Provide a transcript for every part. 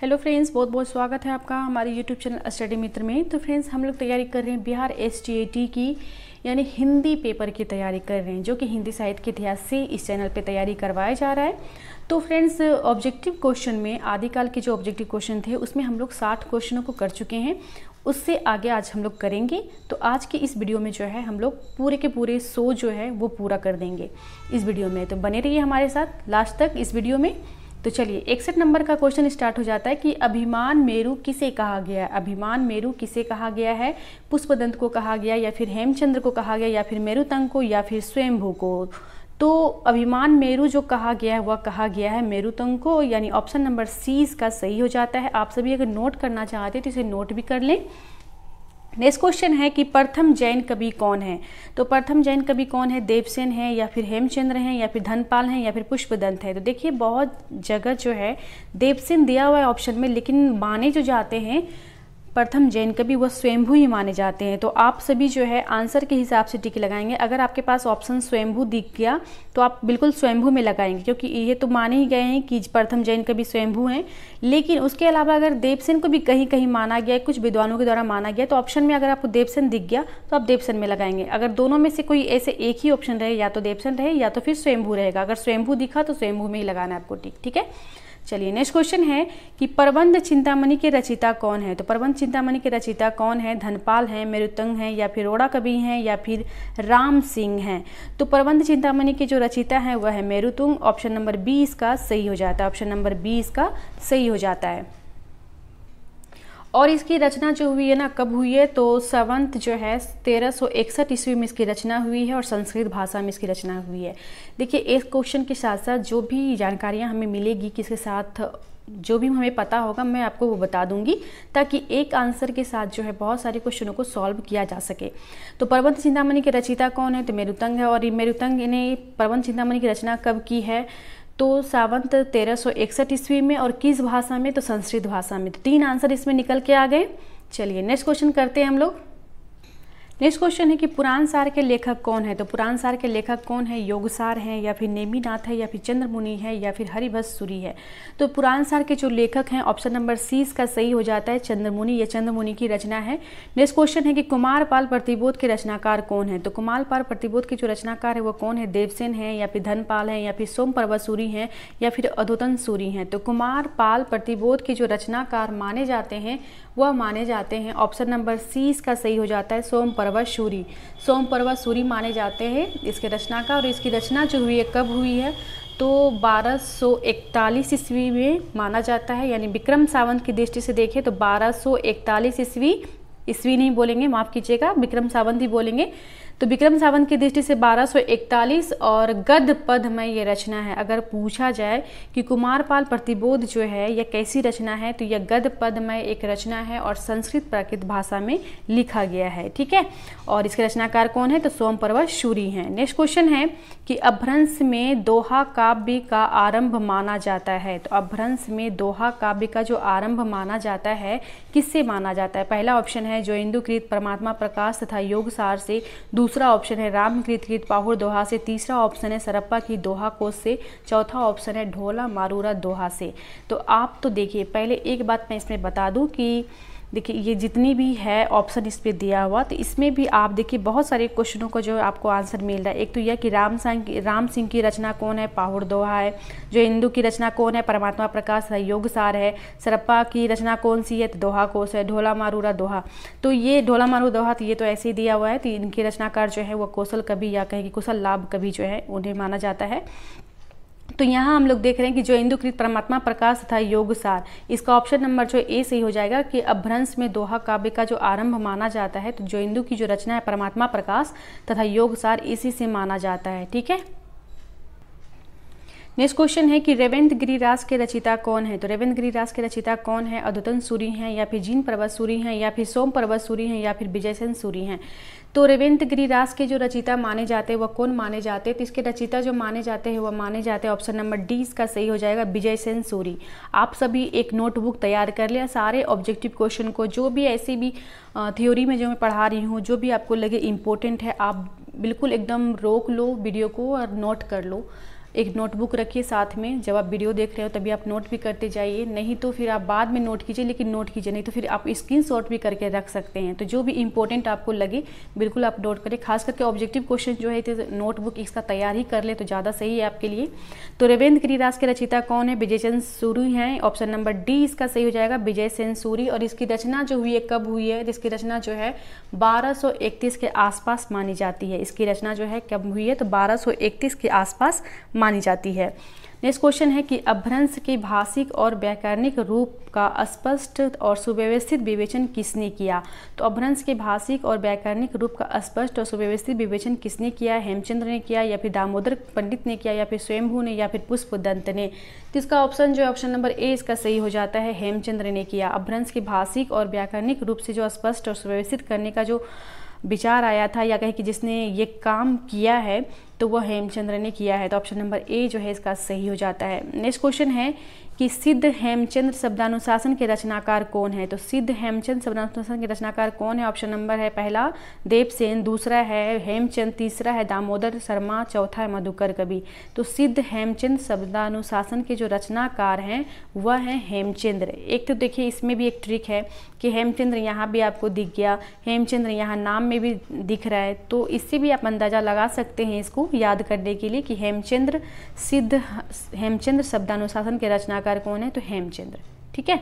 hello friends बहुत बहुत स्वागत है आपका हमारे यूट्यूब चैनल स्टडी मित्र में तो फ्रेंड्स हम लोग तैयारी कर रहे हैं बिहार एस की यानी हिंदी पेपर की तैयारी कर रहे हैं जो कि हिंदी साहित्य के इतिहास से इस चैनल पे तैयारी करवाया जा रहा है तो फ्रेंड्स ऑब्जेक्टिव क्वेश्चन में आदिकाल के जो ऑब्जेक्टिव क्वेश्चन थे उसमें हम लोग साठ क्वेश्चनों को कर चुके हैं उससे आगे आज हम लोग करेंगे तो आज के इस वीडियो में जो है हम लोग पूरे के पूरे सो जो है वो पूरा कर देंगे इस वीडियो में तो बने रहिए हमारे साथ लास्ट तक इस वीडियो में तो चलिए इकसठ नंबर का क्वेश्चन स्टार्ट हो जाता है कि अभिमान मेरू किसे कहा गया है अभिमान मेरु किसे कहा गया है पुष्पदंत को कहा गया या फिर हेमचंद्र को कहा गया या फिर मेरुतंग को या फिर स्वयंभू को तो अभिमान मेरू जो कहा गया है वह कहा गया है मेरुतंग को यानी ऑप्शन नंबर सी इसका सही हो जाता है आप सभी अगर नोट करना चाहते हैं तो इसे नोट भी कर लें नेक्स्ट क्वेश्चन है कि प्रथम जैन कवि कौन है तो प्रथम जैन कवि कौन है देवसेन है या फिर हेमचंद्र हैं या फिर धनपाल हैं या फिर पुष्पदंत है तो देखिए बहुत जगह जो है देवसेन दिया हुआ है ऑप्शन में लेकिन माने जो जाते हैं प्रथम जैन कवि वह स्वयंभू ही माने जाते हैं तो आप सभी जो है आंसर के हिसाब से टिक लगाएंगे अगर आपके पास ऑप्शन स्वयंभू दिख गया तो आप बिल्कुल स्वयंभू में लगाएंगे क्योंकि ये तो माने ही गए हैं कि प्रथम जैन कवि स्वयंभू हैं लेकिन उसके अलावा अगर देवसेन को भी कहीं कहीं माना गया कुछ विद्वानों के द्वारा माना गया तो ऑप्शन में अगर आपको देवसेन दिख गया तो आप देवसेन में लगाएंगे अगर दोनों में से कोई ऐसे एक ही ऑप्शन रहे या तो देवसेन रहे या तो फिर स्वयंभू रहेगा अगर स्वयंभू दिखा तो स्वयंभू में ही लगाना है आपको टिक ठीक है चलिए नेक्स्ट क्वेश्चन है कि प्रबंध चिंतामणि के रचिता कौन है तो प्रबंध चिंतामणि के रचिता कौन है धनपाल हैं मेरुतंग हैं या फिर रोड़ा कवि हैं या फिर राम सिंह हैं तो प्रबंध चिंतामणि के जो रचिता हैं वह है मेरुतुंग ऑप्शन नंबर बी इसका सही हो जाता है ऑप्शन नंबर बी इसका सही हो जाता है और इसकी रचना जो हुई है ना कब हुई है तो सवंत जो है तेरह सौ इकसठ ईस्वी में इसकी रचना हुई है और संस्कृत भाषा में इसकी रचना हुई है देखिए इस क्वेश्चन के साथ साथ जो भी जानकारियाँ हमें मिलेगी किसके साथ जो भी हमें पता होगा मैं आपको वो बता दूंगी ताकि एक आंसर के साथ जो है बहुत सारे क्वेश्चनों को सॉल्व किया जा सके तो प्रबंध चिंतामणि के रचिता कौन है तो मेरुतंग है और मेरुतंग ने प्रबंध चिंतामणि की रचना कब की है तो सावंत तेरह सौ इकसठ ईस्वी में और किस भाषा में तो संस्कृत भाषा में तो तीन आंसर इसमें निकल के आ गए चलिए नेक्स्ट क्वेश्चन करते हैं हम लोग नेक्स्ट क्वेश्चन है कि पुराण सार के लेखक कौन है तो पुराण सार के लेखक कौन है योगसार हैं या फिर नेमीनाथ है या फिर चंद्र मुनि है या फिर हरिभस सूरी है तो पुराण सार के जो लेखक हैं ऑप्शन नंबर सी इसका सही हो जाता है चंद्रमुनि चंद्र चंद्रमुनि की रचना है नेक्स्ट क्वेश्चन है कि कुमार पाल प्रतिबोध के रचनाकार कौन है तो कुमार पाल प्रतिबोध के जो रचनाकार है वो कौन है देवसेन है या फिर धनपाल है या फिर सोम पर्वत सूरी हैं या फिर अधोतन सूरी हैं तो कुमार पाल प्रतिबोध के जो रचनाकार माने जाते हैं वह माने जाते हैं ऑप्शन नंबर सी इसका सही हो जाता है सोम पर्वत सूरी सोम पर्वत सूरी माने जाते हैं इसके रचना का और इसकी रचना जो हुई है कब हुई है तो 1241 ईस्वी में माना जाता है यानी विक्रम सावंत की दृष्टि से देखें तो 1241 ईस्वी ईस्वी नहीं बोलेंगे माफ़ कीजिएगा विक्रम सावंत ही बोलेंगे तो विक्रम सावंत की दृष्टि से 1241 और गद पद में ये रचना है अगर पूछा जाए कि कुमारपाल प्रतिबोध जो है यह कैसी रचना है तो यह गद पद में एक रचना है और संस्कृत प्राकृत भाषा में लिखा गया है ठीक है और इसके रचनाकार कौन है तो सोम पर्व शूरी है नेक्स्ट क्वेश्चन है कि अभ्रंश में दोहा काव्य का आरंभ माना जाता है तो अभ्रंश में दोहा काव्य का जो आरंभ माना जाता है किससे माना जाता है पहला ऑप्शन है जो इंदुकृत परमात्मा प्रकाश तथा योग सार से दूसरा दूसरा ऑप्शन है रामकृत कृत पाहुर दोहा से तीसरा ऑप्शन है सरप्पा की दोहा कोस से चौथा ऑप्शन है ढोला मारूरा दोहा से तो आप तो देखिए पहले एक बात मैं इसमें बता दूँ कि देखिए ये जितनी भी है ऑप्शन इस पर दिया हुआ तो इसमें भी आप देखिए बहुत सारे क्वेश्चनों का जो आपको आंसर मिल रहा है एक तो यह कि राम की राम सिंह की रचना कौन है पाहुड़ दोहा है जो हिंदू की रचना कौन है परमात्मा प्रकाश है योग सार है सरप्पा की रचना कौन सी है तो दोहा कोश है ढोला मारूरा दोहा तो ये ढोला मारू दोहा तो ये तो ऐसे ही दिया हुआ है तो इनके रचनाकार जो है वो कौशल कवि या कहें कि कुशल लाभ कवि जो है उन्हें माना जाता है तो यहाँ हम लोग देख रहे हैं कि जो इंदुकृत परमात्मा प्रकाश तथा योग सार इसका ऑप्शन नंबर जो ए सही हो जाएगा कि अभ्रंश में दोहा काव्य का जो आरंभ माना जाता है तो जो इंदु की जो रचना है परमात्मा प्रकाश तथा योग सार इसी से माना जाता है ठीक है नेक्स्ट क्वेश्चन है कि रेवेंद्र गिरिराज के रचिता कौन है तो रेवेंद्र गिरिराज के रचिता कौन है अद्युतन सूरी हैं या फिर जीन पर्वत सूरी हैं या फिर सोम पर्वत सूरी हैं या फिर विजयसेन सूरी हैं तो रेवेंत गिरिराज के जो रचिता माने जाते हैं वह कौन माने जाते हैं तो इसके रचिता जो माने जाते हैं वह माने जाते हैं ऑप्शन नंबर डी इसका सही हो जाएगा विजय सेन सूरी आप सभी एक नोटबुक तैयार कर लिया सारे ऑब्जेक्टिव क्वेश्चन को जो भी ऐसी भी थ्योरी में जो मैं पढ़ा रही हूँ जो भी आपको लगे इम्पोर्टेंट है आप बिल्कुल एकदम रोक लो वीडियो को और नोट कर लो एक नोटबुक रखिए साथ में जब आप वीडियो देख रहे हो तभी आप नोट भी करते जाइए नहीं तो फिर आप बाद में नोट कीजिए लेकिन नोट कीजिए नहीं तो फिर आप स्क्रीन शॉट भी करके रख सकते हैं तो जो भी इंपॉर्टेंट आपको लगे बिल्कुल आप नोट करें खास करके ऑब्जेक्टिव क्वेश्चन जो है नोटबुक इसका तैयार ही कर ले तो ज़्यादा सही है आपके लिए तो रविंद्र गिरिराज के रचिता कौन है विजय चंद सूरी हैं ऑप्शन नंबर डी इसका सही हो जाएगा विजय सेन सूरी और इसकी रचना जो हुई है कब हुई है इसकी रचना जो है 1231 के आसपास मानी जाती है इसकी रचना जो है कब हुई है तो 1231 के आसपास मानी मानी जाती है नेक्स्ट क्वेश्चन है कि अभ्रंश के भाषिक और व्याकरणिक रूप का स्पष्ट और सुव्यवस्थित विवेचन किसने किया तो अभ्रंश के भाषिक और व्याकरणिक रूप का स्पष्ट और सुव्यवस्थित विवेचन किसने किया हेमचंद्र ने किया या फिर दामोदर पंडित ने किया या फिर स्वयंभू ने या फिर पुष्प दंत ने तो इसका ऑप्शन जो है ऑप्शन नंबर ए इसका सही हो जाता है हेमचंद्र ने किया अभ्रंश के भाषिक और व्याकरणिक रूप से जो स्पष्ट और सुव्यवस्थित करने का जो विचार आया था या कहे कि जिसने ये काम किया है तो वह हेमचंद्र ने किया है तो ऑप्शन नंबर ए जो है इसका सही हो जाता है नेक्स्ट क्वेश्चन है कि सिद्ध हेमचंद्र शब्दानुशासन के रचनाकार कौन है तो सिद्ध हेमचंद शब्दानुशासन के रचनाकार कौन है ऑप्शन नंबर है पहला देवसेन दूसरा है हेमचंद तीसरा है दामोदर शर्मा चौथा है मधुकर कवि तो सिद्ध हेमचंद शब्दानुशासन के जो रचनाकार हैं वह हैं हेमचंद्र एक तो देखिए इसमें भी एक ट्रिक है कि हेमचंद्र यहाँ भी आपको दिख गया हेमचंद्र यहाँ नाम में भी दिख रहा है तो इससे भी आप अंदाज़ा लगा सकते हैं इसको याद करने के लिए कि हेमचंद्र सिद्ध हेमचंद्र शब्दानुशासन के रचनाकार कौन है तो हेमचंद्र ठीक है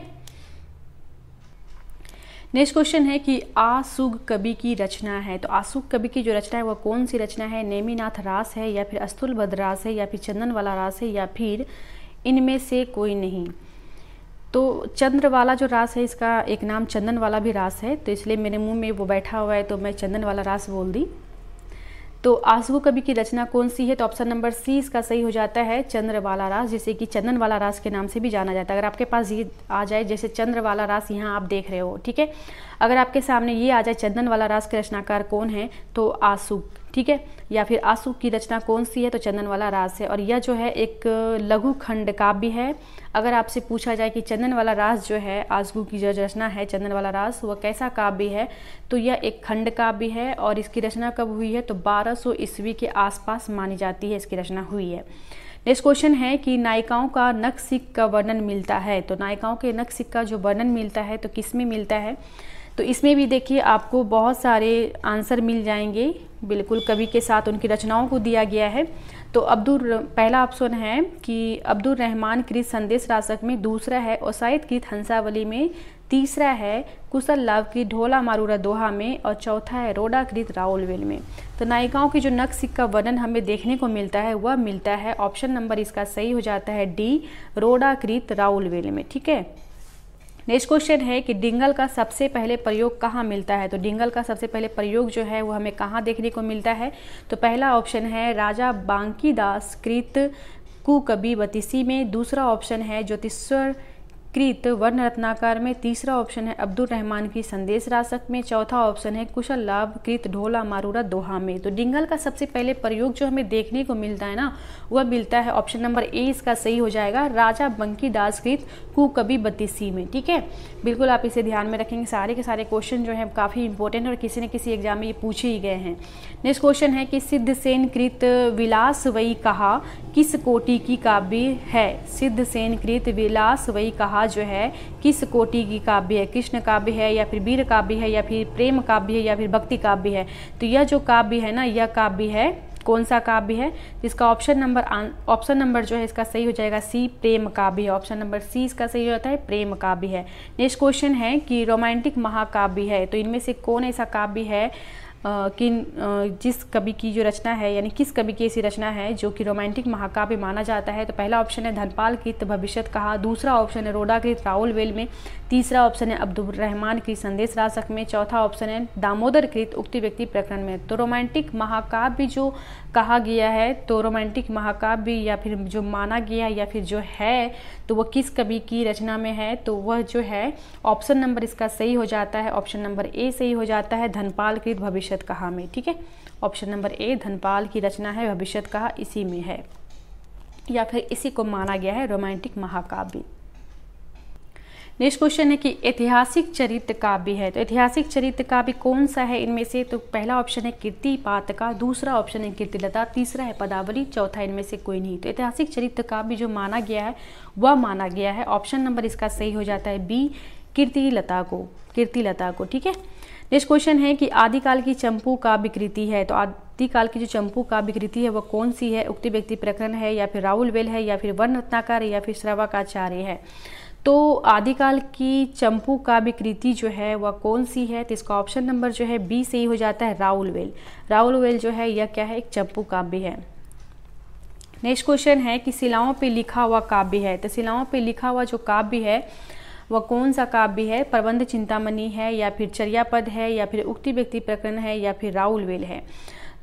नेक्स्ट क्वेश्चन है कि आसुग कवि की रचना है तो आसुग कवि की जो रचना है वह कौन सी रचना है नेमीनाथ रास है या फिर अस्तुल रास है या फिर चंदन वाला रास है या फिर इनमें से कोई नहीं तो चंद्र वाला जो रास है इसका एक नाम चंदन वाला भी रास है तो इसलिए मेरे मुंह में वो बैठा हुआ है तो मैं चंदन वाला रास बोल दी तो आंसू कवि की रचना कौन सी है तो ऑप्शन नंबर सी इसका सही हो जाता है चंद्र वाला रास जिसे कि चंदन वाला रास के नाम से भी जाना जाता है अगर आपके पास ये आ जाए जैसे चंद्रवाला रास यहाँ आप देख रहे हो ठीक है अगर आपके सामने ये आ जाए चंदन वाला रास के रचनाकार कौन है तो आंसू ठीक है या फिर आंसू की रचना कौन सी है तो चंदन वाला रास है और यह जो है एक लघु खंड काव्य है अगर आपसे पूछा जाए कि चंदन वाला रास जो है आंसू की जो रचना है चंदन वाला रास वह कैसा काव्य है तो यह एक खंड काव्य है और इसकी रचना कब हुई है तो 1200 ईस्वी के आसपास मानी जाती है इसकी रचना हुई है नेक्स्ट क्वेश्चन है कि नायिकाओं का नक्सिक का वर्णन मिलता है तो नायिकाओं के नक्सिक का जो वर्णन मिलता है तो किस में मिलता है तो इसमें भी देखिए आपको बहुत सारे आंसर मिल जाएंगे बिल्कुल कवि के साथ उनकी रचनाओं को दिया गया है तो अब्दुल पहला ऑप्शन है कि अब्दुल रहमान कृत संदेश रासक में दूसरा है और शायद कृत हंसावली में तीसरा है कुशल लाभ की ढोला मारूरा दोहा में और चौथा है रोडा कृत राउलवेल में तो नायिकाओं की जो नक्सिक का वर्णन हमें देखने को मिलता है वह मिलता है ऑप्शन नंबर इसका सही हो जाता है डी रोडा कृत राउलवेल में ठीक है नेक्स्ट क्वेश्चन है कि डिंगल का सबसे पहले प्रयोग कहाँ मिलता है तो डिंगल का सबसे पहले प्रयोग जो है वो हमें कहाँ देखने को मिलता है तो पहला ऑप्शन है राजा बांकी दास कृत कुकबी बतीसी में दूसरा ऑप्शन है ज्योतिश्वर कृत वर्ण रत्नाकार में तीसरा ऑप्शन है अब्दुल रहमान की संदेश राशक में चौथा ऑप्शन है कुशल लाभ कृत ढोला मारूरा दोहा में तो डिंगल का सबसे पहले प्रयोग जो हमें देखने को मिलता है ना वह मिलता है ऑप्शन नंबर ए इसका सही हो जाएगा राजा बंकी दास कृत कु कभी बत्तीसी में ठीक है बिल्कुल आप इसे ध्यान में रखेंगे सारे के सारे क्वेश्चन जो है काफ़ी इंपॉर्टेंट और किसी न किसी एग्जाम में ये पूछे ही गए हैं नेक्स्ट क्वेश्चन है कि सिद्ध सेन कृत विलास वही कहा किस कोटि की काव्य है सिद्ध सेन कृत विलास वही कहा कहा जो है किस कोटि की काव्य है कृष्ण काव्य है या फिर वीर काव्य है या फिर प्रेम काव्य है या फिर भक्ति काव्य है तो यह जो काव्य है ना यह काव्य है कौन सा काव्य है जिसका ऑप्शन नंबर ऑप्शन नंबर जो है इसका सही हो जाएगा सी प्रेम काव्य है ऑप्शन नंबर सी इसका सही हो जाता है प्रेम काव्य है नेक्स्ट क्वेश्चन है कि रोमांटिक महाकाव्य है तो इनमें से कौन ऐसा काव्य है किन जिस कवि की जो रचना है यानी किस कवि की ऐसी रचना है जो कि रोमांटिक महाकाव्य माना जाता है तो पहला ऑप्शन है धनपाल कृत भविष्य कहा दूसरा ऑप्शन है रोडा कृत राहुल वेल में तीसरा ऑप्शन है अब्दुलरहमान की संदेश राशक में चौथा ऑप्शन है दामोदर कृत उक्ति व्यक्ति प्रकरण में तो रोमांटिक महाकाव्य जो कहा गया है तो रोमांटिक महाकाव्य या फिर जो माना गया या फिर जो है तो वह किस कवि की रचना में है तो वह जो है ऑप्शन नंबर इसका सही हो जाता है ऑप्शन नंबर ए सही हो जाता है धनपाल कृत भविष्य भविष्यत कहा में ठीक है ऑप्शन नंबर ए धनपाल की रचना है भविष्यत कहा इसी में है या फिर इसी को माना गया है रोमांटिक महाकाव्य नेक्स्ट क्वेश्चन है कि ऐतिहासिक चरित्र काव्य है तो ऐतिहासिक चरित्र काव्य कौन सा है इनमें से तो पहला ऑप्शन है कीर्ति पातका दूसरा ऑप्शन है कीर्तिलता तीसरा है पदावली चौथा इनमें से कोई नहीं तो ऐतिहासिक चरित्र काव्य जो माना गया है वह माना गया है ऑप्शन नंबर इसका सही हो जाता है बी कीर्तिलता को कीर्तिलता को ठीक है नेक्स्ट क्वेश्चन है कि आदिकाल की चंपू का विकृति है तो आदिकाल की जो चंपू का विकृति है वह कौन सी है उक्ति व्यक्ति प्रकरण है या फिर राहुल वेल है या फिर वर्ण रत्नाकार या फिर श्रवाकाचार्य है तो आदिकाल की चंपू का विकृति जो है वह कौन सी है तो इसका ऑप्शन नंबर जो है बी से ही हो जाता है राहुल वेल राहुल वेल जो है यह क्या है एक चंपू काव्य है नेक्स्ट क्वेश्चन है कि शिलाओं पे लिखा हुआ काव्य है तो शिलाओं पे लिखा हुआ जो काव्य है वह कौन सा काव्य है प्रबंध चिंतामणि है या फिर चर्यापद है या फिर उक्ति व्यक्ति प्रकरण है या फिर राहुल वेल है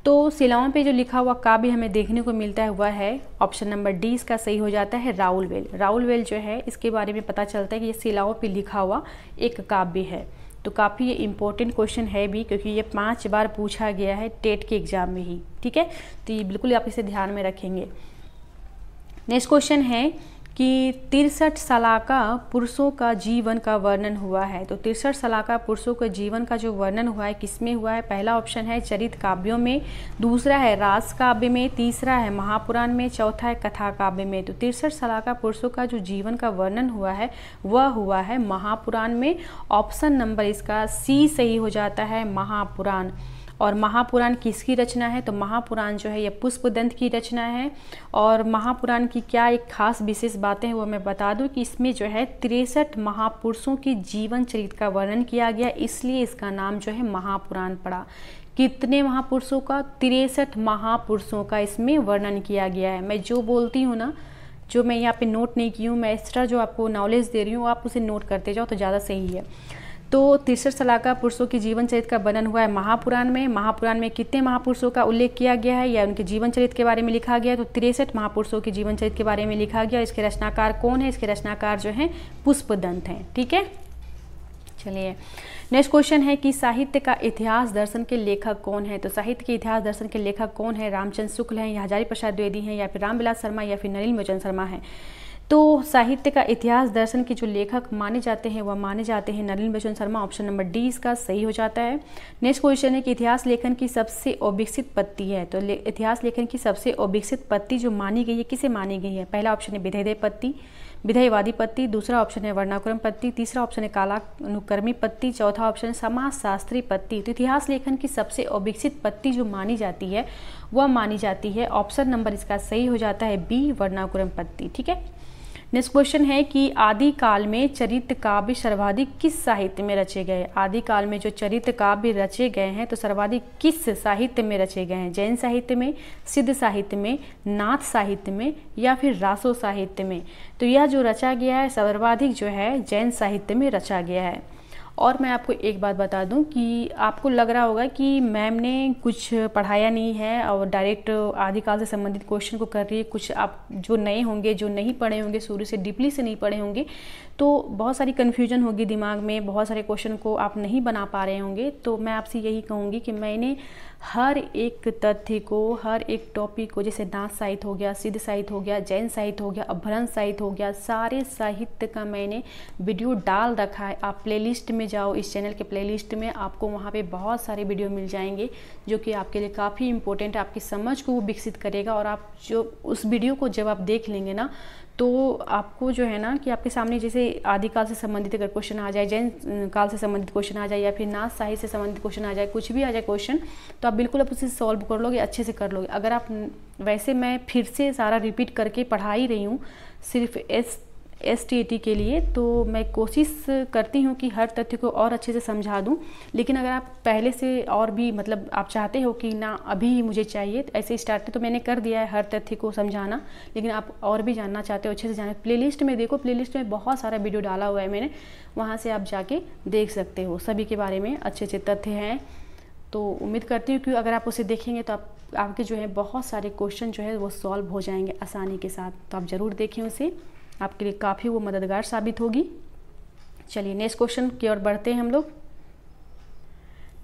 तो सिलाओं पे जो लिखा हुआ काव्य हमें देखने को मिलता हुआ है ऑप्शन नंबर डी इसका सही हो जाता है राहुल वेल राहुल वेल जो है इसके बारे में पता चलता है कि ये सिलाओं पे लिखा हुआ एक काव्य है तो काफ़ी ये इम्पोर्टेंट क्वेश्चन है भी क्योंकि ये पांच बार पूछा गया है टेट के एग्ज़ाम में ही ठीक है तो ये बिल्कुल आप इसे ध्यान में रखेंगे नेक्स्ट क्वेश्चन है कि तिरसठ सलाका पुरुषों का जीवन का वर्णन हुआ है तो तिरसठ सलाका पुरुषों के जीवन का जो वर्णन हुआ है किसमें हुआ है पहला ऑप्शन है चरित काव्यों में दूसरा है रास काव्य में तीसरा है महापुराण में चौथा है कथा काव्य में तो तिरसठ सलाका पुरुषों का जो जीवन का वर्णन हुआ है वह हुआ है महापुराण में ऑप्शन नंबर इसका सी सही हो जाता है महापुराण और महापुराण किसकी रचना है तो महापुराण जो है यह पुष्प दंत की रचना है और महापुराण की क्या एक खास विशेष बातें हैं वो मैं बता दूं कि इसमें जो है तिरसठ महापुरुषों की जीवन चरित का वर्णन किया गया इसलिए इसका नाम जो है महापुराण पड़ा कितने महापुरुषों का तिरसठ महापुरुषों का इसमें वर्णन किया गया है मैं जो बोलती हूँ ना जो मैं यहाँ पे नोट नहीं की हूँ मैं एक्स्ट्रा जो आपको नॉलेज दे रही हूँ आप उसे नोट करते जाओ तो ज़्यादा सही है तो तीसर का पुरुषों की जीवन चरित्र का वर्णन हुआ है महापुराण में महापुराण में कितने महापुरुषों का उल्लेख किया गया है या उनके जीवन चरित्र के बारे में लिखा गया है तो तिरसठ महापुरुषों के जीवन चरित्र के बारे में लिखा गया इसके रचनाकार कौन है इसके रचनाकार जो है पुष्प दंत हैं ठीक है चलिए नेक्स्ट क्वेश्चन है कि साहित्य का इतिहास दर्शन के लेखक कौन है तो साहित्य के इतिहास दर्शन के लेखक कौन है रामचंद्र शुक्ल हैं या हजारी प्रसाद द्विवेदी हैं या फिर रामविलास शर्मा या फिर नरिल मोचन शर्मा हैं तो साहित्य का इतिहास दर्शन के जो लेखक माने जाते हैं वह माने जाते हैं Nalin Bachchan Sharma option number D इसका सही हो जाता है नेक्स्ट क्वेश्चन है कि इतिहास लेखन की सबसे अविकसित पत्ती है तो ले, इतिहास लेखन की सबसे अविकसित पत्ती जो मानी गई है किसे मानी गई है पहला ऑप्शन है विधेयदय पत्ती विधेयवादी पत्ति दूसरा ऑप्शन है वर्णाक्रम पत्ति तीसरा ऑप्शन है काला अनुकर्मी पत्ति चौथा ऑप्शन है समाजशास्त्री पत्ति तो इतिहास लेखन की सबसे अविकसित पत्ति जो मानी जाती है वह मानी जाती है ऑप्शन नंबर इसका सही हो जाता है बी वर्णाक्रम पत्ति ठीक है नेक्स्ट क्वेश्चन है कि आदि काल में चरित काव्य सर्वाधिक किस साहित्य में रचे गए आदि काल में जो चरित काव्य रचे गए हैं तो सर्वाधिक किस साहित्य में रचे गए हैं जैन साहित्य में सिद्ध साहित्य में नाथ साहित्य में या फिर रासो साहित्य में तो यह जो रचा गया है सर्वाधिक जो है जैन साहित्य में रचा गया है और मैं आपको एक बात बता दूं कि आपको लग रहा होगा कि मैम ने कुछ पढ़ाया नहीं है और डायरेक्ट आदिकाल से संबंधित क्वेश्चन को कर रही है कुछ आप जो नए होंगे जो नहीं पढ़े होंगे शुरू से डीपली से नहीं पढ़े होंगे तो बहुत सारी कन्फ्यूजन होगी दिमाग में बहुत सारे क्वेश्चन को आप नहीं बना पा रहे होंगे तो मैं आपसे यही कहूँगी कि मैंने हर एक तथ्य को हर एक टॉपिक को जैसे दांत साहित्य हो गया सिद्ध साहित्य हो गया जैन साहित्य हो गया अभ्रंश साहित्य हो गया सारे साहित्य का मैंने वीडियो डाल रखा है आप प्लेलिस्ट में जाओ इस चैनल के प्लेलिस्ट में आपको वहाँ पे बहुत सारे वीडियो मिल जाएंगे जो कि आपके लिए काफ़ी इंपॉर्टेंट है आपकी समझ को वो विकसित करेगा और आप जो उस वीडियो को जब आप देख लेंगे ना तो आपको जो है ना कि आपके सामने जैसे आदिकाल से संबंधित अगर क्वेश्चन आ जाए जैन काल से संबंधित क्वेश्चन आ जाए या फिर नाथ साहित्य से संबंधित क्वेश्चन आ जाए कुछ भी आ जाए क्वेश्चन तो आप बिल्कुल आप उसे सॉल्व कर लोगे अच्छे से कर लोगे अगर आप वैसे मैं फिर से सारा रिपीट करके पढ़ा ही रही हूँ सिर्फ एस एस के लिए तो मैं कोशिश करती हूँ कि हर तथ्य को और अच्छे से समझा दूँ लेकिन अगर आप पहले से और भी मतलब आप चाहते हो कि ना अभी मुझे चाहिए तो ऐसे स्टार्ट तो मैंने कर दिया है हर तथ्य को समझाना लेकिन आप और भी जानना चाहते हो अच्छे से जाना प्ले में देखो प्ले में बहुत सारा वीडियो डाला हुआ है मैंने वहाँ से आप जाके देख सकते हो सभी के बारे में अच्छे अच्छे तथ्य हैं तो उम्मीद करती हूँ कि अगर आप उसे देखेंगे तो आप आपके जो है बहुत सारे क्वेश्चन जो है वो सॉल्व हो जाएंगे आसानी के साथ तो आप ज़रूर देखें उसे आपके लिए काफ़ी वो मददगार साबित होगी चलिए नेक्स्ट क्वेश्चन की ओर बढ़ते हैं हम लोग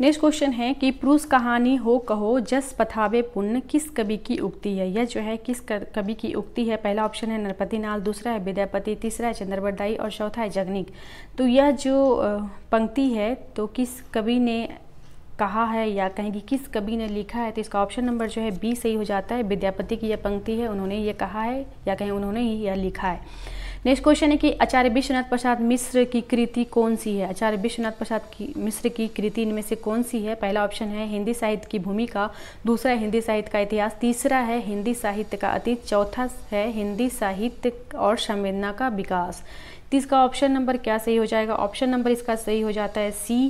नेक्स्ट क्वेश्चन है कि पुरुष कहानी हो कहो जस पथावे पुण्य किस कवि की उक्ति है यह जो है किस कवि की उक्ति है पहला ऑप्शन है नरपति नाल दूसरा है विद्यापति तीसरा है चंद्रवरदाई और चौथा है जगनिक तो यह जो पंक्ति है तो किस कवि ने कहा है या कि किस कवि ने लिखा है तो इसका ऑप्शन नंबर जो है बी सही हो जाता है विद्यापति की यह पंक्ति है उन्होंने ये कहा है या कहें उन्होंने ही यह लिखा है नेक्स्ट क्वेश्चन है कि आचार्य विश्वनाथ प्रसाद मिश्र की कृति कौन सी है आचार्य विश्वनाथ प्रसाद की मिश्र की कृति इनमें से कौन सी है पहला ऑप्शन है हिंदी साहित्य की भूमिका दूसरा है हिंदी साहित्य का इतिहास तीसरा है हिंदी साहित्य का अतीत चौथा है हिंदी साहित्य और संवेदना का विकास तीसरा ऑप्शन नंबर क्या सही हो जाएगा ऑप्शन नंबर इसका सही हो जाता है सी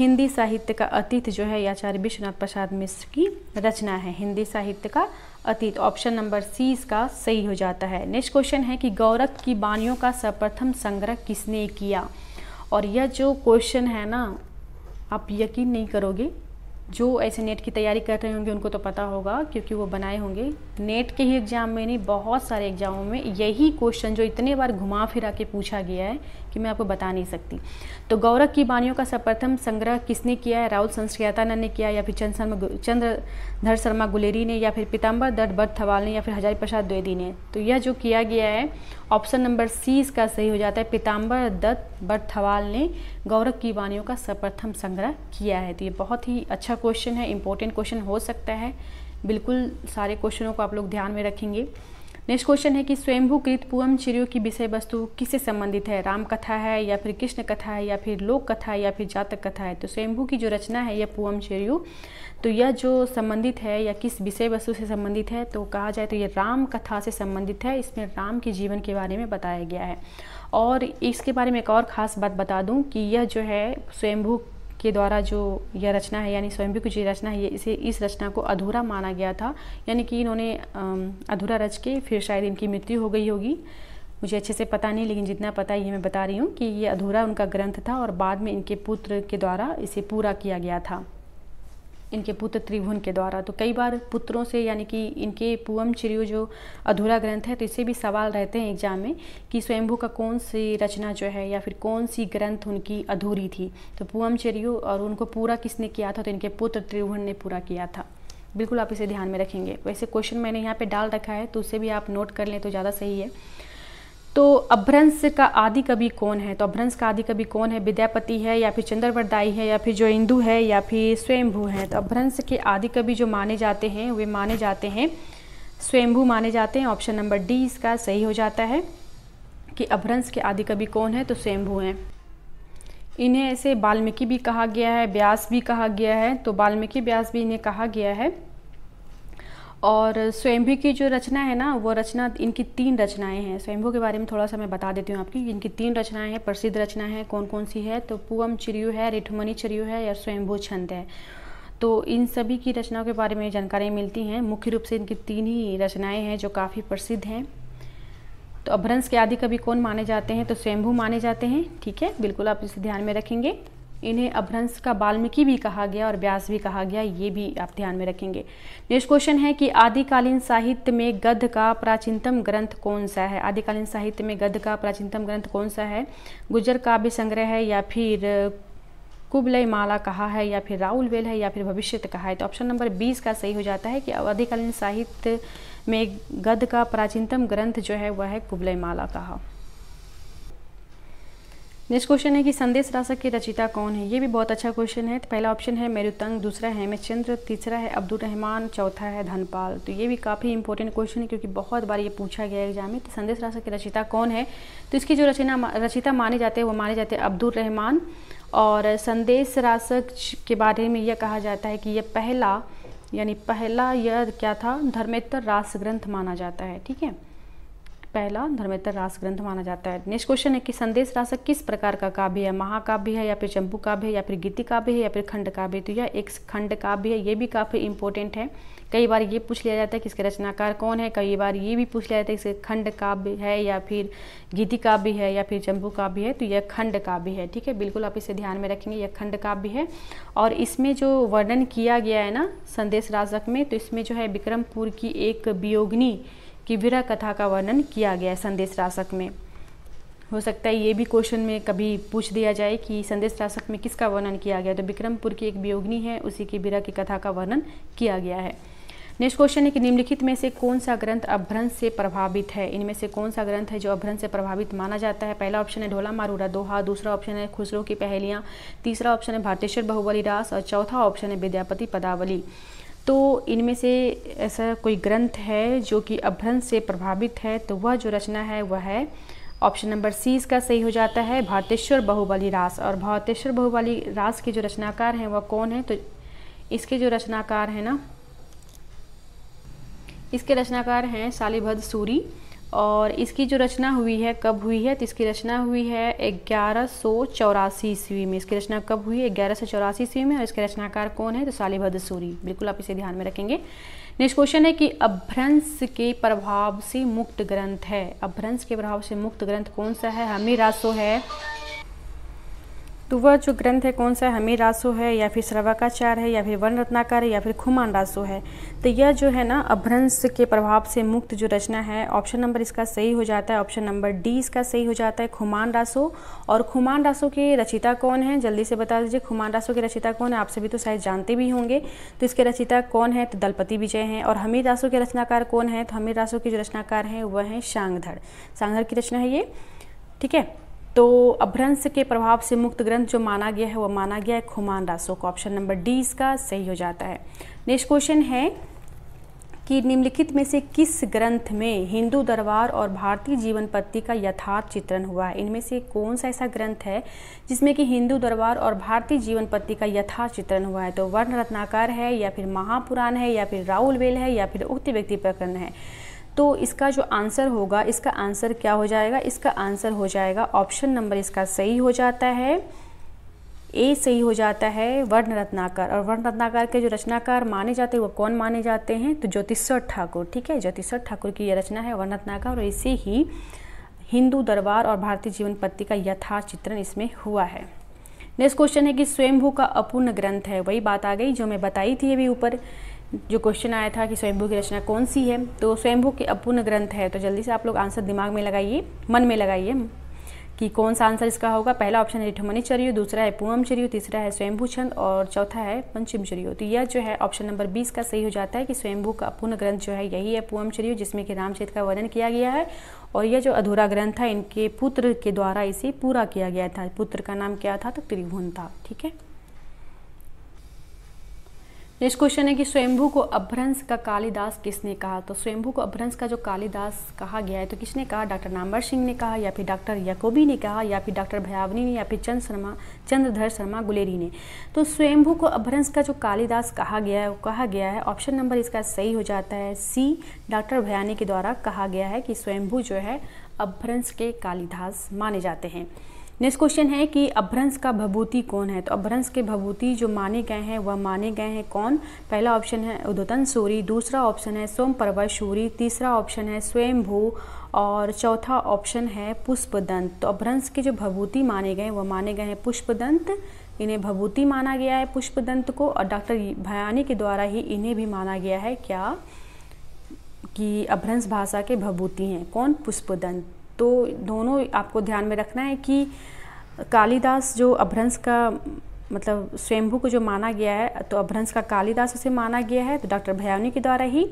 हिंदी साहित्य का अतीत जो है आचार्य विश्वनाथ प्रसाद मिश्र की रचना है हिंदी साहित्य का अतीत ऑप्शन नंबर सी इसका सही हो जाता है नेक्स्ट क्वेश्चन है कि गौरख की बाणियों का सर्वप्रथम संग्रह किसने किया और यह जो क्वेश्चन है ना आप यकीन नहीं करोगे जो ऐसे नेट की तैयारी कर रहे होंगे उनको तो पता होगा क्योंकि वो बनाए होंगे नेट के ही एग्ज़ाम में नहीं बहुत सारे एग्ज़ामों में यही क्वेश्चन जो इतने बार घुमा फिरा के पूछा गया है कि मैं आपको बता नहीं सकती तो गौरख की बाणियों का सर्वप्रथम संग्रह किसने किया है राहुल संस्कृतानंद ने किया या फिर चंद शर्मा चंद्रधर शर्मा गुलेरी ने या फिर पीताम्बर दत्त भट्ट थवाल ने या फिर हजारी प्रसाद द्वेदी ने तो यह जो किया गया है ऑप्शन नंबर सी इसका सही हो जाता है पीताम्बर दत्त भट्ट थवाल ने गौरव की वाणियों का सर्वप्रथम संग्रह किया है तो ये बहुत ही अच्छा क्वेश्चन है इंपॉर्टेंट क्वेश्चन हो सकता है बिल्कुल सारे क्वेश्चनों को आप लोग ध्यान में रखेंगे नेक्स्ट क्वेश्चन है कि स्वयंभूकृत पुअम चिरियो की विषय वस्तु किससे संबंधित है राम कथा है या फिर कृष्ण कथा है या फिर लोक कथा है या फिर जातक कथा है तो स्वयंभू की जो रचना है यह पुअम चिरियो तो यह जो संबंधित है या किस विषय वस्तु से संबंधित है तो कहा जाए तो यह राम कथा से संबंधित है इसमें राम के जीवन के बारे में बताया गया है और इसके बारे में एक और ख़ास बात बता दूं कि यह जो है स्वयंभू के द्वारा जो यह रचना है यानी की जो रचना है इसे इस रचना को अधूरा माना गया था यानी कि इन्होंने अधूरा रच के फिर शायद इनकी मृत्यु हो गई होगी मुझे अच्छे से पता नहीं लेकिन जितना पता है ये मैं बता रही हूँ कि ये अधूरा उनका ग्रंथ था और बाद में इनके पुत्र के द्वारा इसे पूरा किया गया था इनके पुत्र त्रिभुवन के द्वारा तो कई बार पुत्रों से यानी कि इनके पुअम चिरियो जो अधूरा ग्रंथ है तो इससे भी सवाल रहते हैं एग्जाम में कि स्वयंभू का कौन सी रचना जो है या फिर कौन सी ग्रंथ उनकी अधूरी थी तो पुअम चिरियो और उनको पूरा किसने किया था तो इनके पुत्र त्रिभुवन ने पूरा किया था बिल्कुल आप इसे ध्यान में रखेंगे वैसे क्वेश्चन मैंने यहाँ पे डाल रखा है तो उसे भी आप नोट कर लें तो ज़्यादा सही है तो अभ्रंश का आदि कवि कौन है तो अभ्रंश का आदि कवि कौन है विद्यापति है या फिर चंद्रवरदाई है या फिर जो इंदु है या फिर स्वयंभू है तो अभ्रंश के आदि कवि जो माने जाते हैं वे माने जाते हैं स्वयंभू माने जाते हैं ऑप्शन नंबर डी इसका सही हो जाता है कि अभ्रंश के आदि कवि कौन है तो स्वयंभू हैं इन्हें ऐसे वाल्मीकि भी कहा गया है व्यास भी कहा गया है तो वाल्मीकि व्यास भी इन्हें कहा गया है और स्वयंभू की जो रचना है ना वो रचना इनकी तीन रचनाएं हैं स्वयंभू के बारे में थोड़ा सा मैं बता देती हूँ आपकी इनकी तीन रचनाएं हैं प्रसिद्ध रचना है कौन कौन सी है तो पुअम चिरयु है रिठमनी चिरयु है या स्वयंभू छंद है तो इन सभी की रचनाओं के बारे में जानकारियाँ मिलती हैं मुख्य रूप से इनकी तीन ही रचनाएँ हैं जो काफ़ी प्रसिद्ध हैं तो अभ्रंश के आदि कभी कौन माने जाते हैं तो स्वयंभू माने जाते हैं ठीक है बिल्कुल आप इसे ध्यान में रखेंगे इन्हें अभ्रंश का बाल्मीकि भी कहा गया और व्यास भी कहा गया ये भी आप ध्यान में रखेंगे नेक्स्ट क्वेश्चन है कि आदिकालीन साहित्य में गद्य का प्राचीनतम ग्रंथ कौन सा है आदिकालीन साहित्य में गद्य का प्राचीनतम ग्रंथ कौन सा है गुजर काव्य संग्रह है या फिर कुबलय माला कहा है या फिर राहुल वेल है या फिर भविष्य कहा है तो ऑप्शन नंबर बीस का सही हो जाता है कि आदिकालीन साहित्य में गद्य का प्राचीनतम ग्रंथ जो है वह है कुबलय माला कहा नेक्स्ट क्वेश्चन है कि संदेश रासक की रचिता कौन है ये भी बहुत अच्छा क्वेश्चन है तो पहला ऑप्शन है मेरुतंग दूसरा है हेमचंद्र तीसरा है अब्दुल रहमान चौथा है धनपाल तो ये भी काफ़ी इंपॉर्टेंट क्वेश्चन है क्योंकि बहुत बार ये पूछा गया एग्जाम में तो संदेश रासक की रचिता कौन है तो इसकी जो रचना रचिता माने जाते हैं वो माने जाते हैं अब्दुल रहमान और संदेश रासक के बारे में यह कहा जाता है कि यह पहला यानी पहला यह क्या था धर्मेतर रास ग्रंथ माना जाता है ठीक है पहला धर्मेतर रास ग्रंथ माना जाता है नेक्स्ट क्वेश्चन है कि संदेश रासक किस प्रकार का काव्य है महाकाव्य है या फिर चंपू काव्य है या फिर गीति काव्य है या फिर खंड काव्य तो यह एक खंड काव्य है ये भी काफ़ी इंपॉर्टेंट है कई बार ये पूछ लिया जाता है कि इसके रचनाकार कौन है कई बार ये भी पूछ लिया जाता है इसके खंड काव्य है या फिर गीति काव्य है या फिर चंपू काव्य है तो यह खंड काव्य है ठीक है बिल्कुल आप इसे ध्यान में रखेंगे यह खंड काव्य है और इसमें जो वर्णन किया गया है ना संदेश राजक में तो इसमें जो है विक्रमपुर की एक वियोगनी कि विरह कथा का वर्णन किया गया है संदेश राशक में हो सकता है ये भी क्वेश्चन में कभी पूछ दिया जाए कि संदेश राशक में किसका वर्णन किया गया तो विक्रमपुर की एक वियोगनी है उसी की विरह की कथा का वर्णन किया गया है नेक्स्ट क्वेश्चन है कि निम्नलिखित में से कौन सा ग्रंथ अभ्रंश से प्रभावित है इनमें से कौन सा ग्रंथ है जो अभ्रंश से प्रभावित माना जाता है पहला ऑप्शन है ढोला मारूरा दोहा दूसरा ऑप्शन है खुसरो की पहेलियाँ तीसरा ऑप्शन है भारतेश्वर बहुबली दास और चौथा ऑप्शन है विद्यापति पदावली तो इनमें से ऐसा कोई ग्रंथ है जो कि अभ्रंश से प्रभावित है तो वह जो रचना है वह है ऑप्शन नंबर सी इसका सही हो जाता है भारतेश्वर बाहुबली रास और भारतेश्वर बाहुबली रास के जो रचनाकार हैं वह कौन है तो इसके जो रचनाकार हैं ना इसके रचनाकार हैं शालीभद्र सूरी और इसकी जो रचना हुई है कब हुई है तो इसकी रचना हुई है ग्यारह सौ चौरासी ईस्वी में इसकी रचना कब हुई है ग्यारह सौ चौरासी ईस्वी में और इसके रचनाकार कौन है तो सालीभद्र सूरी बिल्कुल आप इसे ध्यान में रखेंगे नेक्स्ट क्वेश्चन है कि अभ्रंश के प्रभाव से मुक्त ग्रंथ है अभ्रंश के प्रभाव से मुक्त ग्रंथ कौन सा है हमीर रासो है तो वह जो ग्रंथ है कौन सा है हमीर रासो है या फिर श्रवाकाचार है या फिर वन रत्नाकार है या फिर खुमान रासो है तो यह जो है ना अभ्रंश के प्रभाव से मुक्त जो रचना है ऑप्शन नंबर इसका सही हो जाता है ऑप्शन नंबर डी इसका सही हो जाता है खुमान रासो और खुमान रासो के रचिता कौन है जल्दी से बता दीजिए खुमान रासो के रचिता कौन है आप सभी तो शायद जानते भी होंगे तो इसके रचिता कौन है तो दलपति विजय हैं और हमीर रासो के रचनाकार कौन है तो हमीर रासो के जो रचनाकार हैं वह हैं शांगधड़ सांगधड़ की रचना है ये ठीक है तो अभ्रंश के प्रभाव से मुक्त ग्रंथ जो माना गया है वह माना गया है खुमान रासो को ऑप्शन नंबर डी इसका सही हो जाता है नेक्स्ट क्वेश्चन है कि निम्नलिखित में से किस ग्रंथ में हिंदू दरबार और भारतीय जीवन पद्धति का यथार्थ चित्रण हुआ है इनमें से कौन सा ऐसा ग्रंथ है जिसमें कि हिंदू दरबार और भारतीय जीवन पद्धति का यथार्थ चित्रण हुआ है तो वर्ण रत्नाकर है या फिर महापुराण है या फिर राहुल बेल है या फिर उक्त व्यक्ति प्रकरण है तो इसका जो आंसर होगा इसका आंसर क्या हो जाएगा इसका आंसर हो जाएगा ऑप्शन नंबर इसका सही हो जाता है ए सही हो जाता है वर्ण रत्नाकर और वर्ण रत्नाकर के जो रचनाकार माने जाते हैं वो कौन माने जाते हैं तो ज्योतिश्वर ठाकुर ठीक है ज्योतिश्वर ठाकुर की यह रचना है वर्ण रत्नाकर और इसे ही हिंदू दरबार और भारतीय जीवन पत्ती का यथार्थ चित्रण इसमें हुआ है नेक्स्ट क्वेश्चन है कि स्वयंभू का अपूर्ण ग्रंथ है वही बात आ गई जो मैं बताई थी अभी ऊपर जो क्वेश्चन आया था कि स्वयंभू की रचना कौन सी है तो स्वयंभू के अपूर्ण ग्रंथ है तो जल्दी से आप लोग आंसर दिमाग में लगाइए मन में लगाइए कि कौन सा आंसर इसका होगा पहला ऑप्शन है रिठमणिचर्य दूसरा है चर्यो तीसरा है स्वयंभू छंद और चौथा है पंचमचर्य तो यह जो है ऑप्शन नंबर बीस का सही हो जाता है कि स्वयंभू का अपूर्ण ग्रंथ जो है यही है पूमचर्य जिसमें कि रामचरित का वर्णन किया गया है और यह जो अधूरा ग्रंथ है इनके पुत्र के द्वारा इसे पूरा किया गया था पुत्र का नाम क्या था तो त्रिभुवन था ठीक है नेक्स्ट क्वेश्चन है कि स्वयंभू को अभ्रंश का कालिदास किसने कहा तो स्वयंभू को अभ्रंश का जो कालिदास कहा गया है तो किसने कहा डॉक्टर नामवर सिंह ने कहा या फिर डॉक्टर याकोबी ने कहा या फिर डॉक्टर भयावनी ने या फिर चंद्र शर्मा चंद्रधर शर्मा गुलेरी ने तो स्वयंभू को अभ्रंश का जो कालिदास कहा गया है वो कहा गया है ऑप्शन नंबर इसका सही हो जाता है सी डॉक्टर भयानी के द्वारा कहा गया है कि स्वयंभू जो है अभ्रंश के कालिदास माने जाते हैं नेक्स्ट क्वेश्चन है कि अभ्रंश का भभूति कौन है तो अभ्रंश के भभूति जो माने गए हैं वह माने गए हैं कौन पहला ऑप्शन है उदतन सूरी दूसरा ऑप्शन है सोम पर्वत सूरी तीसरा ऑप्शन है स्वयं भू और चौथा ऑप्शन है पुष्पदंत तो अभ्रंश के जो भभूति माने गए वह माने गए हैं पुष्पदंत इन्हें भभूति माना गया है पुष्पदंत को और डॉक्टर भयानी के द्वारा ही इन्हें भी माना गया है क्या कि अभ्रंश भाषा के भभूति हैं कौन पुष्पदंत तो दोनों आपको ध्यान में रखना है कि कालिदास जो अभ्रंश का मतलब स्वयंभू को जो माना गया है तो अभ्रंश का कालिदास उसे माना गया है तो डॉक्टर भयावनी के द्वारा ही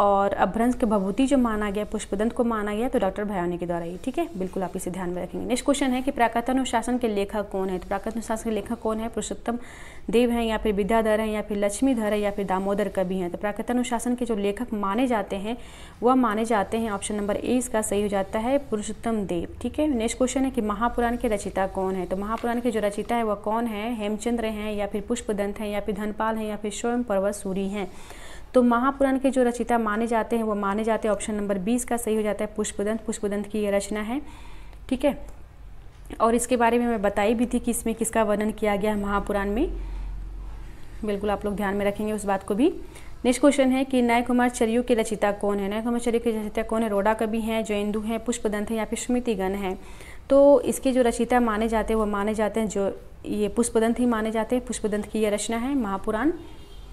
और अभ्रंश के भभूति जो माना गया पुष्पदंत को माना गया तो डॉक्टर भयानी के द्वारा ये ठीक है बिल्कुल आप इसे ध्यान में रखेंगे नेक्स्ट क्वेश्चन है कि प्राकृत अनुशासन के लेखक कौन है तो प्राकृत अनुशासन के लेखक कौन है पुरुषोत्तम देव हैं या फिर विद्याधर हैं या फिर लक्ष्मीधर है या फिर दामोदर कवि हैं तो प्राकृत अनुशासन के जो लेखक माने जाते हैं वह माने जाते हैं ऑप्शन नंबर ए इसका सही हो जाता है पुरुषोत्तम देव ठीक है नेक्स्ट क्वेश्चन है कि महापुराण के रचिता कौन है तो महापुराण के जो रचिता है वह कौन है हेमचंद्र हैं या फिर पुष्पदंत हैं या फिर धनपाल हैं या फिर स्वयं पर्वत सूरी हैं तो महापुराण के जो रचिता माने जाते हैं वो माने जाते हैं ऑप्शन नंबर बीस का सही हो जाता है पुष्पदंत पुष्पदंत की ये रचना है ठीक है और इसके बारे में मैं बताई भी थी कि इसमें किसका वर्णन किया गया है महापुराण में बिल्कुल आप लोग ध्यान में रखेंगे उस बात को भी नेक्स्ट क्वेश्चन है कि नय कुमार चरयू के रचिता कौन है नय कुमार चरयू के रचिता कौन है रोडा कवि हैं जयंदु हैं पुष्पदंत हैं या फिर स्मृतिगण हैं तो इसके जो रचिता माने जाते हैं वो माने जाते हैं जो ये पुष्पदंत ही माने जाते हैं पुष्पदंत की यह रचना है महापुराण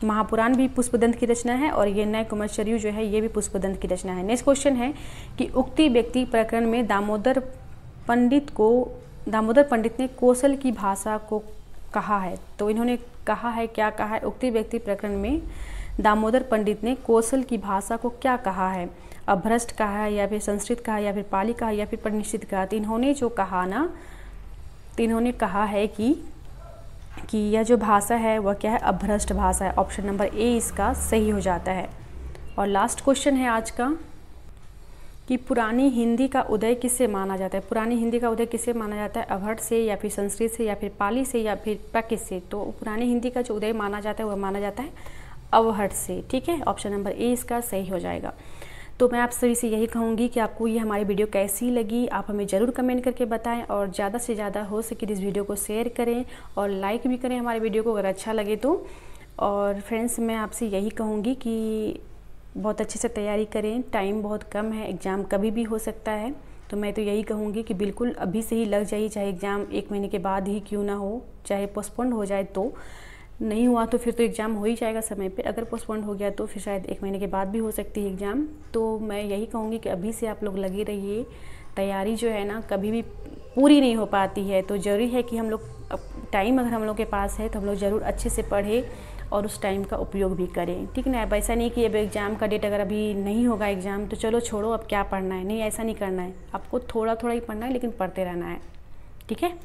महापुराण भी पुष्पदंत की रचना है और ये कुमार कुमारचर्यु जो है ये भी पुष्पदंत की रचना है नेक्स्ट क्वेश्चन है कि उक्ति व्यक्ति प्रकरण में दामोदर पंडित को दामोदर पंडित ने कौशल की भाषा को कहा है तो इन्होंने कहा है क्या कहा है उक्ति व्यक्ति प्रकरण में दामोदर पंडित ने कौशल की भाषा को क्या कहा है अभ्रष्ट कहा है या फिर संस्कृत कहा या फिर पाली कहा या फिर परिनिश्चित कहा तो इन्होंने जो कहा ना तो इन्होंने कहा है कि कि यह जो भाषा है वह क्या है अभ्रष्ट भाषा है ऑप्शन नंबर ए इसका सही हो जाता है और लास्ट क्वेश्चन है आज का कि पुरानी हिंदी का उदय किससे माना जाता है पुरानी हिंदी का उदय किससे माना जाता है अभट से या फिर संस्कृत से या फिर पाली से या फिर प्राकृत से तो पुरानी हिंदी का जो उदय माना जाता है वह माना जाता है अवहट से ठीक है ऑप्शन नंबर ए इसका सही हो जाएगा तो मैं आप सभी से यही कहूँगी कि आपको ये हमारी वीडियो कैसी लगी आप हमें ज़रूर कमेंट करके बताएं और ज़्यादा से ज़्यादा हो सके तो इस वीडियो को शेयर करें और लाइक भी करें हमारे वीडियो को अगर अच्छा लगे तो और फ्रेंड्स मैं आपसे यही कहूँगी कि बहुत अच्छे से तैयारी करें टाइम बहुत कम है एग्ज़ाम कभी भी हो सकता है तो मैं तो यही कहूँगी कि बिल्कुल अभी से ही लग जाइए चाहे एग्ज़ाम एक महीने के बाद ही क्यों ना हो चाहे पोस्टपोन्ड हो जाए तो नहीं हुआ तो फिर तो एग्ज़ाम हो ही जाएगा समय पर अगर पोस्टपोन हो गया तो फिर शायद एक महीने के बाद भी हो सकती है एग्ज़ाम तो मैं यही कहूँगी कि अभी से आप लोग लगे रहिए तैयारी जो है ना कभी भी पूरी नहीं हो पाती है तो ज़रूरी है कि हम लोग टाइम अगर हम लोग के पास है तो हम लोग ज़रूर अच्छे से पढ़ें और उस टाइम का उपयोग भी करें ठीक ना अब ऐसा नहीं कि अब एग्ज़ाम का डेट अगर अभी नहीं होगा एग्ज़ाम तो चलो छोड़ो अब क्या पढ़ना है नहीं ऐसा नहीं करना है आपको थोड़ा थोड़ा ही पढ़ना है लेकिन पढ़ते रहना है ठीक है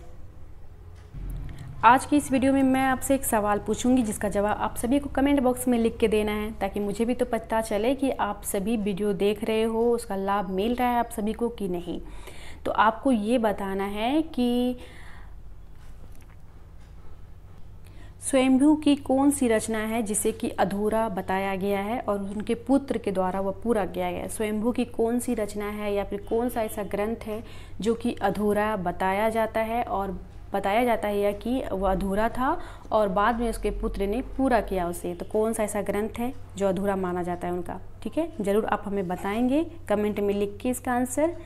आज की इस वीडियो में मैं आपसे एक सवाल पूछूंगी जिसका जवाब आप सभी को कमेंट बॉक्स में लिख के देना है ताकि मुझे भी तो पता चले कि आप सभी वीडियो देख रहे हो उसका लाभ मिल रहा है आप सभी को कि नहीं तो आपको ये बताना है कि स्वयंभू की कौन सी रचना है जिसे कि अधूरा बताया गया है और उनके पुत्र के द्वारा वह पूरा किया गया है स्वयंभू की कौन सी रचना है या फिर कौन सा ऐसा ग्रंथ है जो कि अधूरा बताया जाता है और बताया जाता है कि वह अधूरा था और बाद में उसके पुत्र ने पूरा किया उसे तो कौन सा ऐसा ग्रंथ है जो अधूरा माना जाता है उनका ठीक है ज़रूर आप हमें बताएंगे कमेंट में लिख के इसका आंसर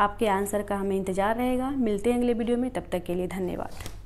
आपके आंसर का हमें इंतज़ार रहेगा मिलते हैं अगले वीडियो में तब तक के लिए धन्यवाद